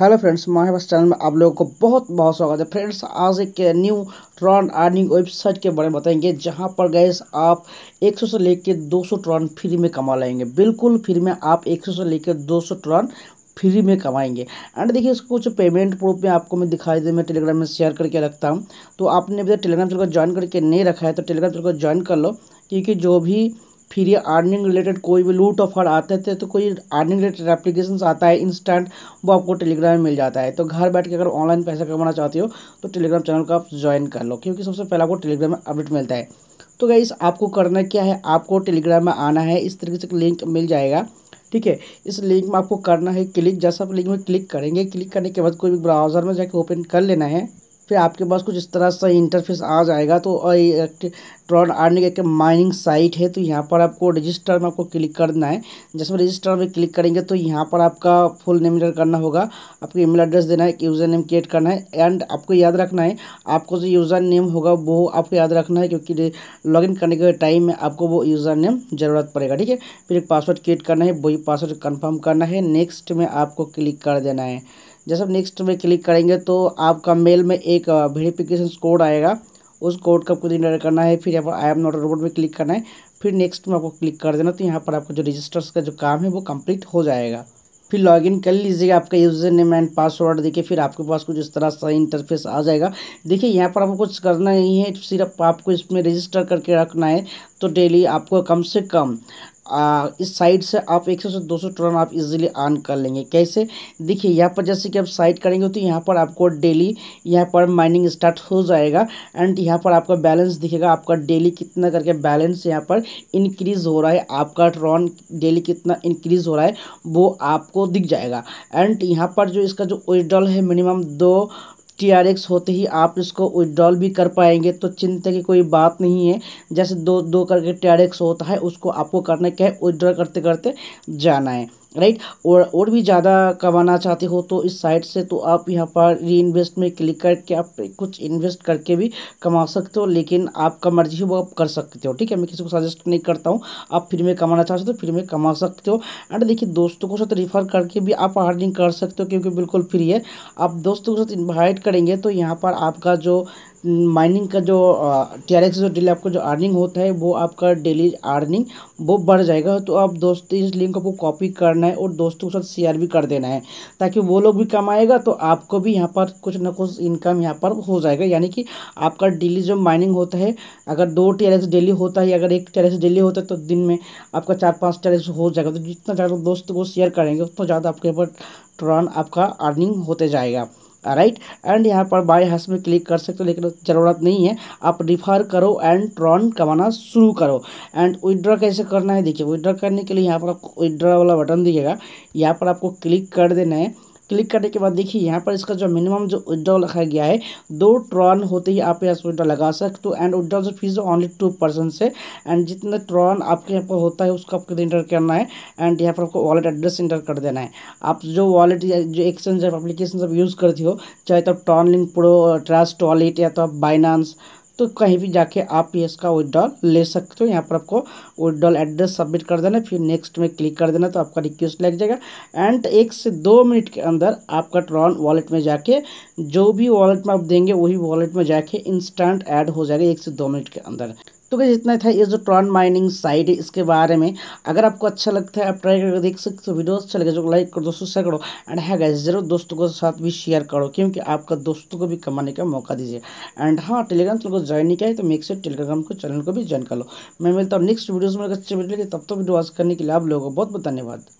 hello friends हमारे channel में आप लोगों को बहुत बहुत स्वागत है फ्रेंड्स आज एक न्यू ट्रॉन अर्निंग वेबसाइट के बारे में बताएंगे जहां पर गैस आप 100 से लेकर 200 ट्रॉन फ्री में कमा लेंगे बिल्कुल फ्री में आप 100 से लेकर 200 ट्रॉन फ्री में कमाएंगे एंड देखिए इसको कुछ पेमेंट प्रूफ में आपको मैं दिखाई दे मैं टेलीग्राम में शेयर करके रखता हूँ तो आपने अभी टेलीग्राम चैनल को ज्वाइन करके नहीं रखा है तो टेलीग्राम चैनल को ज्वाइन कर लो क्योंकि जो भी फिर ये अर्निंग रिलेटेड कोई भी लूट ऑफर आते थे तो कोई अर्निंग रिलेटेड एप्लीकेशन आता है इंस्टेंट वो आपको टेलीग्राम में मिल जाता है तो घर बैठ के अगर ऑनलाइन पैसा कमाना चाहते हो तो टेलीग्राम चैनल को आप ज्वाइन कर लो क्योंकि सबसे पहले आपको टेलीग्राम में अपडेट मिलता है तो गई आपको करना क्या है आपको टेलीग्राम में आना है इस तरीके से लिंक मिल जाएगा ठीक है इस लिंक में आपको करना है क्लिक जैसा आप लिंक में क्लिक करेंगे क्लिक करने के बाद कोई भी ब्राउज़र में जाके ओपन कर लेना है फिर आपके पास कुछ इस तरह से इंटरफेस आ जाएगा तो ट्रॉन आर्निंग एक माइनिंग साइट है तो यहाँ पर आपको रजिस्टर में आपको क्लिक करना है जैसे रजिस्टर में क्लिक करेंगे तो यहाँ पर आपका फुल नेम इंटर करना होगा आपको ईमेल एड्रेस देना है यूज़र नेम क्रिएट करना है एंड आपको याद रखना है आपको जो यूज़र नेम होगा वो आपको याद रखना है क्योंकि लॉगिन करने के टाइम में आपको वो यूज़र नेम ज़रूरत पड़ेगा ठीक है फिर एक पासवर्ड क्रिएट करना है वही पासवर्ड कन्फर्म करना है नेक्स्ट में आपको क्लिक कर देना है जैसे आप नेक्स्ट में क्लिक करेंगे तो आपका मेल में एक वेरीफिकेशन कोड आएगा उस कोड का आपको इंटर करना है फिर यहाँ पर आई एम नॉट रोबोट में क्लिक करना है फिर नेक्स्ट में आपको क्लिक कर देना तो यहाँ पर आपका जो रजिस्टर्स का जो काम है वो कंप्लीट हो जाएगा फिर लॉगिन कर लीजिएगा आपका यूज़र नेम एंड पासवर्ड देखिए फिर आपके पास कुछ इस तरह सा इंटरफेस आ जाएगा देखिए यहाँ पर आपको कुछ करना नहीं है सिर्फ आपको इसमें रजिस्टर करके रखना है तो डेली आपको कम से कम आ, इस साइड से आप 100 से 200 टर्न आप इजीली आन कर लेंगे कैसे देखिए यहाँ पर जैसे कि आप साइड करेंगे तो यहाँ पर आपको डेली यहाँ पर माइनिंग स्टार्ट हो जाएगा एंड यहाँ पर आपका बैलेंस दिखेगा आपका डेली कितना करके बैलेंस यहाँ पर इंक्रीज़ हो रहा है आपका ट्रॉन डेली कितना इंक्रीज़ हो रहा है वो आपको दिख जाएगा एंड यहाँ पर जो इसका जो विड्रॉल है मिनिमम दो टी एक्स होते ही आप इसको विदड्रॉल भी कर पाएंगे तो चिंता की कोई बात नहीं है जैसे दो दो करके टी होता है उसको आपको करना क्या है विदड्रॉ करते करते जाना है राइट और और भी ज़्यादा कमाना चाहते हो तो इस साइट से तो आप यहाँ पर री इन्वेस्ट में क्लिक करके आप कुछ इन्वेस्ट करके भी कमा सकते हो लेकिन आपका मर्जी है वो आप कर सकते हो ठीक है मैं किसी को सजेस्ट नहीं करता हूँ आप फ्री में कमाना चाहते हो तो फ्री में कमा सकते हो एंड देखिए दोस्तों के साथ रिफ़र करके भी आप अर्निंग कर सकते हो क्योंकि बिल्कुल फ्री है आप दोस्तों के साथ इन्वाइट करेंगे तो यहाँ पर आपका जो माइनिंग का जो टी आर एक्स जो डेली आपका जो अर्निंग होता है वो आपका डेली अर्निंग वो बढ़ जाएगा तो आप दोस्त इस लिंक को कॉपी करना है और दोस्तों के साथ शेयर भी कर देना है ताकि वो लोग भी कमाएगा तो आपको भी यहाँ पर कुछ ना कुछ इनकम यहाँ पर हो जाएगा यानी कि आपका डेली जो माइनिंग होता है अगर दो टी आर एक्स डेली होता है अगर एक टी आर एक्स डेली होता है तो दिन में आपका चार पाँच टी आर एक्स हो जाएगा तो जितना ज़्यादा दोस्त को शेयर करेंगे उतना ज़्यादा आपके यहाँ पर आपका अर्निंग होते जाएगा राइट एंड यहाँ पर बाय हाउस में क्लिक कर सकते हो लेकिन ज़रूरत नहीं है आप रिफ़र करो एंड ट्रॉन कमाना शुरू करो एंड विड्रॉ कैसे करना है देखिए विड्रॉ करने के लिए यहाँ पर आपको विड्रॉ वाला बटन दिखेगा यहाँ पर आपको क्लिक कर देना है क्लिक करने के बाद देखिए यहाँ पर इसका जो मिनिमम जो विड्रॉल रखा गया है दो ट्रॉन होते ही आप यहाँ विड्रॉ लगा सकते हो एंड विड्रॉल जो फीस ओनली टू परसेंट से एंड जितना ट्रॉन आपके यहाँ पर होता है उसको आपको इंटर करना है एंड यहाँ पर आपको वॉलेट एड्रेस इंटर कर देना है आप जो वॉलेट जो एक्सचेंज एप्लीकेशन सब यूज़ करती हो चाहे तो आप लिंक प्रो ट्रस्ट वॉलेट या तो आप बाइनांस तो कहीं भी जाके आप ये इसका विड्रॉल ले सकते हो यहाँ पर आपको विड्रॉल एड्रेस सबमिट कर देना फिर नेक्स्ट में क्लिक कर देना तो आपका रिक्वेस्ट लग जाएगा एंड एक से दो मिनट के अंदर आपका ट्रॉन वॉलेट में जाके जो भी वॉलेट में आप देंगे वही वॉलेट में जाके इंस्टेंट ऐड हो जाएगा एक से दो मिनट के अंदर तो गई इतना था ये जो ट्रॉन माइनिंग साइट है इसके बारे में अगर आपको अच्छा लगता है आप ट्राई करके देख सकते हो वीडियो अच्छा लगे जो तो लाइक करो दोस्तों शेयर करो एंड है गाइज जरूर दोस्तों के साथ भी शेयर करो क्योंकि आपका दोस्तों को भी कमाने का मौका दीजिए एंड हाँ टेलीग्राम चैनल को ज्वाइन नहीं किया है तो मेक से टेलीग्राम के चैनल को भी ज्वाइन कर लो मैं मिलता हूँ नेक्स्ट वीडियोज़ में अच्छे वीडियो तब तो वीडियो वॉच करने के लिए आप लोगों को बहुत बहुत धन्यवाद